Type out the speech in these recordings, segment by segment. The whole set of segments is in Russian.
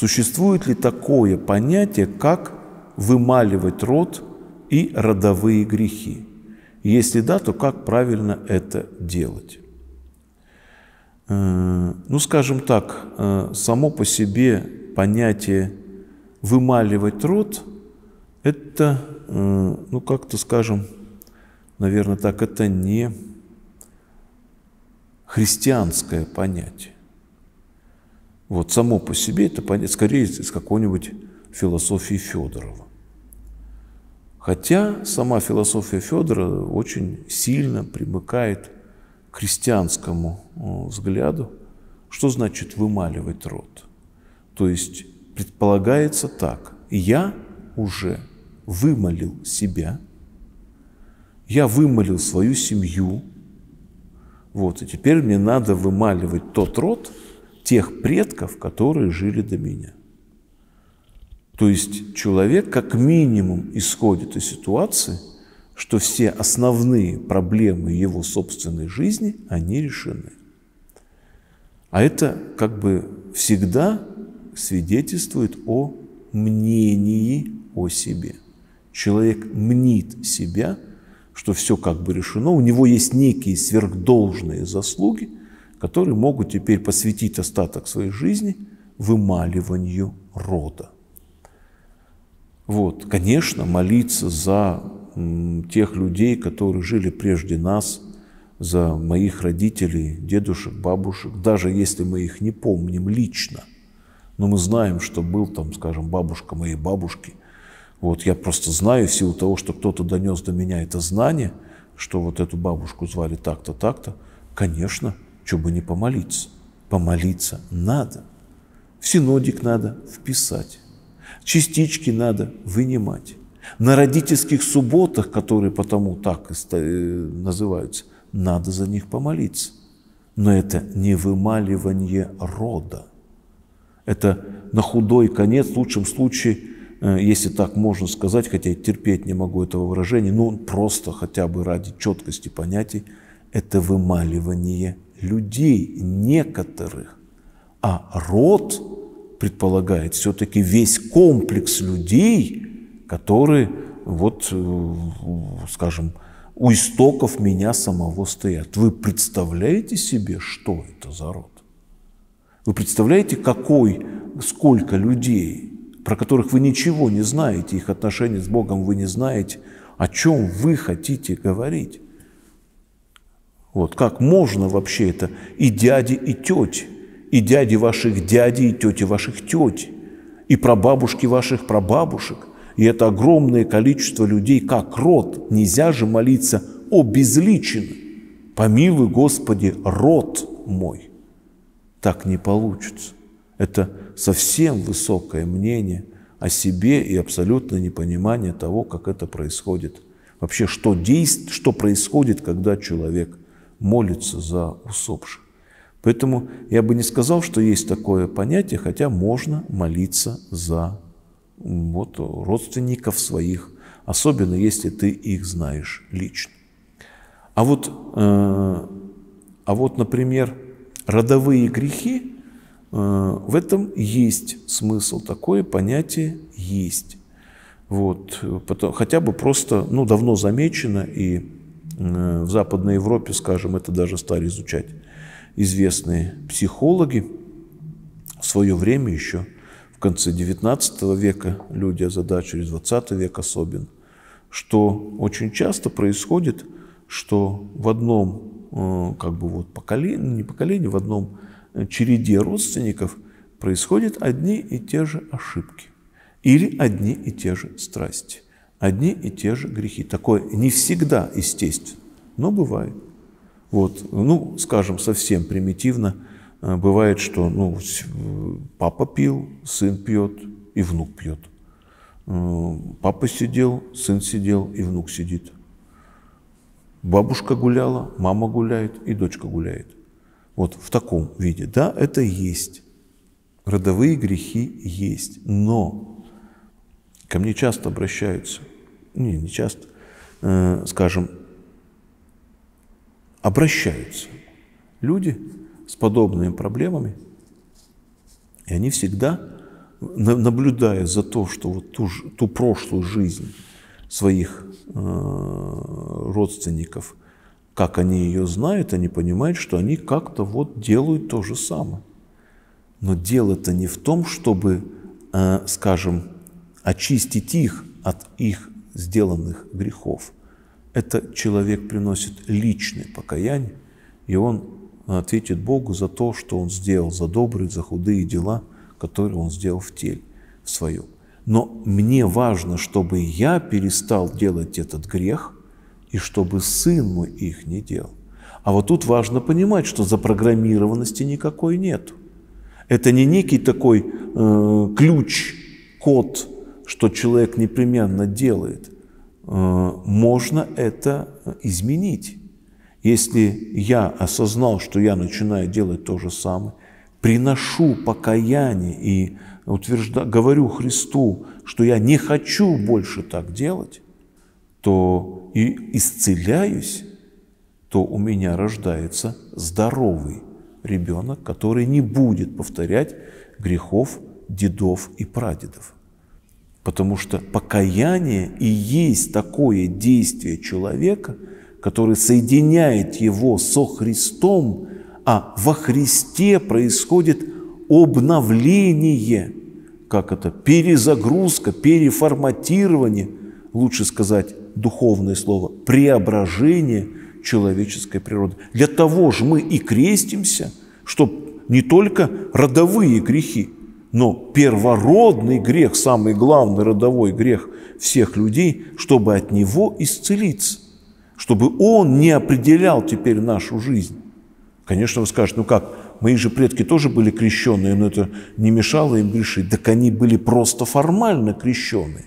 Существует ли такое понятие, как вымаливать род и родовые грехи? Если да, то как правильно это делать? Э, ну, скажем так, э, само по себе понятие «вымаливать род» – это, э, ну, как-то скажем, наверное, так, это не христианское понятие. Вот само по себе это скорее из какой-нибудь философии Федорова. Хотя сама философия Федора очень сильно примыкает к христианскому э, взгляду, что значит вымаливать род. То есть предполагается так, я уже вымолил себя, я вымолил свою семью, вот, и теперь мне надо вымаливать тот род, тех предков, которые жили до меня. То есть человек как минимум исходит из ситуации, что все основные проблемы его собственной жизни, они решены. А это как бы всегда свидетельствует о мнении о себе. Человек мнит себя, что все как бы решено, у него есть некие сверхдолжные заслуги – которые могут теперь посвятить остаток своей жизни вымаливанию рода. Вот, конечно, молиться за тех людей, которые жили прежде нас, за моих родителей, дедушек, бабушек, даже если мы их не помним лично. Но мы знаем, что был там, скажем, бабушка моей бабушки. Вот я просто знаю в силу того, что кто-то донес до меня это знание, что вот эту бабушку звали так-то, так-то. Конечно, чтобы не помолиться? Помолиться надо. В синодик надо вписать. Частички надо вынимать. На родительских субботах, которые потому так и э, называются, надо за них помолиться. Но это не вымаливание рода. Это на худой конец, в лучшем случае, э, если так можно сказать, хотя я терпеть не могу этого выражения, но просто хотя бы ради четкости понятий, это вымаливание людей некоторых, а род предполагает все-таки весь комплекс людей, которые, вот, э, скажем, у истоков меня самого стоят. Вы представляете себе, что это за род? Вы представляете, какой, сколько людей, про которых вы ничего не знаете, их отношения с Богом вы не знаете, о чем вы хотите говорить? Вот как можно вообще это и дяди, и тети, и дяди ваших дяди, и тети ваших тети, и прабабушки ваших прабабушек, и это огромное количество людей, как род. Нельзя же молиться о безличен. Помилуй, Господи, род мой. Так не получится. Это совсем высокое мнение о себе и абсолютное непонимание того, как это происходит. Вообще, что, действ... что происходит, когда человек – молится за усопших. Поэтому я бы не сказал, что есть такое понятие, хотя можно молиться за вот, родственников своих, особенно если ты их знаешь лично. А вот, э, а вот например, родовые грехи, э, в этом есть смысл, такое понятие есть. Вот, э, хотя бы просто, ну, давно замечено и Э, в Западной Европе, скажем, это даже стали изучать известные психологи. В свое время еще, в конце XIX века, люди озадачили 20 век особенно, что очень часто происходит, что в одном э, как бы вот поколении, не поколении, в одном э, череде родственников происходят одни и те же ошибки или одни и те же страсти одни и те же грехи. Такое не всегда, естественно, но бывает. Вот, ну, скажем, совсем примитивно, э, бывает, что ну, э, папа пил, сын пьет и внук пьет. Э, папа сидел, сын сидел и внук сидит. Бабушка гуляла, мама гуляет и дочка гуляет. Вот в таком виде. Да, это есть. Родовые грехи есть. Но Ко мне часто обращаются, не, не часто, э, скажем, обращаются люди с подобными проблемами, и они всегда, наблюдая за то, что вот ту, ту прошлую жизнь своих э, родственников, как они ее знают, они понимают, что они как-то вот делают то же самое. Но дело-то не в том, чтобы, э, скажем, очистить их от их сделанных грехов. Это человек приносит личное покаяние, и он э, ответит Богу за то, что он сделал, за добрые, за худые дела, которые он сделал в теле в своем. Но мне важно, чтобы я перестал делать этот грех, и чтобы сын мой их не делал. А вот тут важно понимать, что запрограммированности никакой нет. Это не некий такой э, ключ, код, что человек непременно делает, э, можно это э, изменить. Если я осознал, что я начинаю делать то же самое, приношу покаяние и утвержда... говорю Христу, что я не хочу больше так делать, то и исцеляюсь, то у меня рождается здоровый ребенок, который не будет повторять грехов дедов и прадедов. Потому что покаяние и есть такое действие человека, которое соединяет его со Христом, а во Христе происходит обновление, как это, перезагрузка, переформатирование, лучше сказать духовное слово, преображение человеческой природы. Для того же мы и крестимся, чтобы не только родовые грехи, но первородный грех, самый главный родовой грех всех людей, чтобы от него исцелиться, чтобы он не определял теперь нашу жизнь. Конечно, вы скажете, ну как, мои же предки тоже были крещенные, но это не мешало им грешить. Так они были просто формально крещены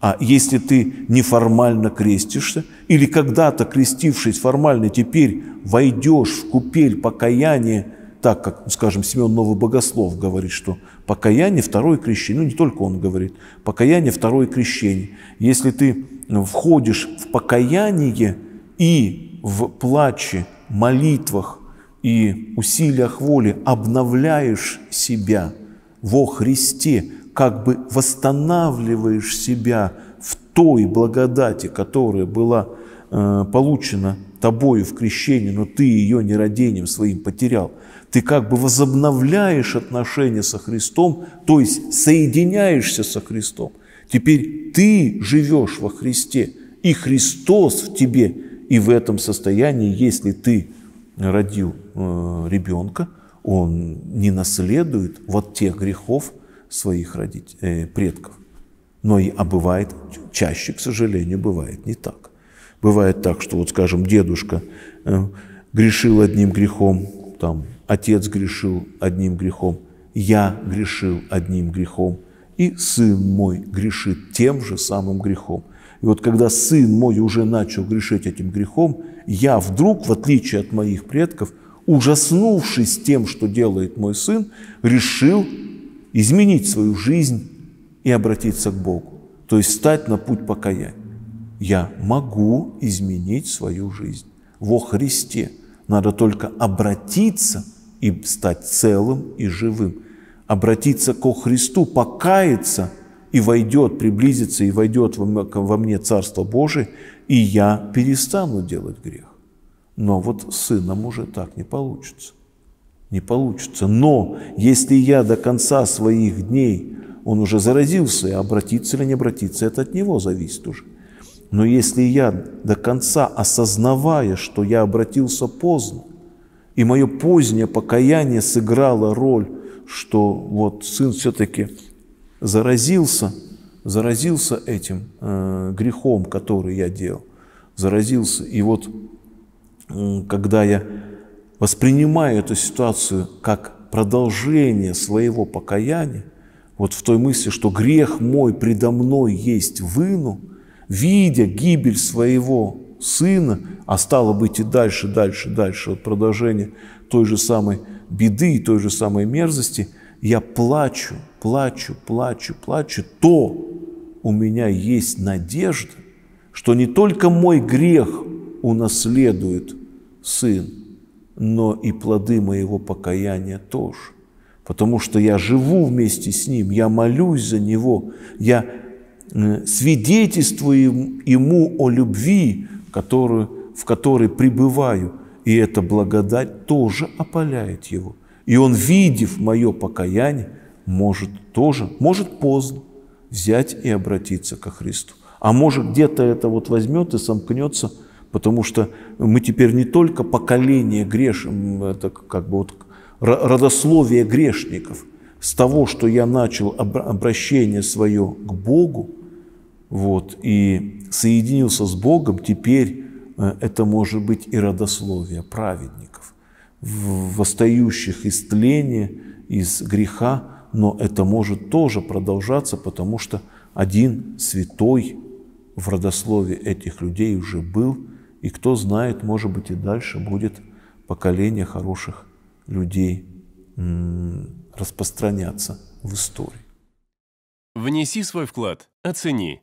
А если ты неформально крестишься, или когда-то крестившись формально, теперь войдешь в купель покаяния, так как, ну скажем, Семен Богослов говорит, что Покаяние, второе крещение. Ну, не только он говорит. Покаяние, второе крещение. Если ты входишь в покаяние и в плаче, молитвах и усилиях воли обновляешь себя во Христе, как бы восстанавливаешь себя в той благодати, которая была э, получена тобою в крещении, но ты ее нерадением своим потерял – ты как бы возобновляешь отношения со Христом, то есть соединяешься со Христом. Теперь ты живешь во Христе, и Христос в тебе. И в этом состоянии, если ты родил э, ребенка, он не наследует вот тех грехов своих родителей, э, предков. Но и, а бывает, чаще, к сожалению, бывает не так. Бывает так, что вот, скажем, дедушка э, грешил одним грехом, там отец грешил одним грехом, я грешил одним грехом, и сын мой грешит тем же самым грехом. И вот когда сын мой уже начал грешить этим грехом, я вдруг, в отличие от моих предков, ужаснувшись тем, что делает мой сын, решил изменить свою жизнь и обратиться к Богу, то есть стать на путь покаяния. Я могу изменить свою жизнь во Христе – надо только обратиться и стать целым и живым. Обратиться ко Христу, покаяться и войдет, приблизится и войдет во мне Царство Божие, и я перестану делать грех. Но вот с сыном уже так не получится. Не получится. Но если я до конца своих дней, он уже заразился, и обратиться или не обратиться, это от него зависит уже. Но если я до конца осознавая, что я обратился поздно, и мое позднее покаяние сыграло роль, что вот сын все-таки заразился, заразился этим э, грехом, который я делал, заразился. И вот э, когда я воспринимаю эту ситуацию как продолжение своего покаяния, вот в той мысли, что грех мой предо мной есть выну – видя гибель своего сына, а стало быть и дальше, дальше, дальше от продолжения той же самой беды и той же самой мерзости, я плачу, плачу, плачу, плачу, то у меня есть надежда, что не только мой грех унаследует сын, но и плоды моего покаяния тоже. Потому что я живу вместе с ним, я молюсь за него, я Э, свидетельствую ему о любви, которую, в которой пребываю, и эта благодать тоже опаляет его. И он, видев мое покаяние, может тоже, может поздно взять и обратиться ко Христу. А может где-то это вот возьмет и сомкнется, потому что мы теперь не только поколение грешим, это как бы вот родословие грешников. С того, что я начал обращение свое к Богу, вот, и соединился с Богом, теперь э, это может быть и родословие праведников, восстающих из тления, из греха, но это может тоже продолжаться, потому что один святой в родословии этих людей уже был, и кто знает, может быть, и дальше будет поколение хороших людей распространяться в истории. Внеси свой вклад, оцени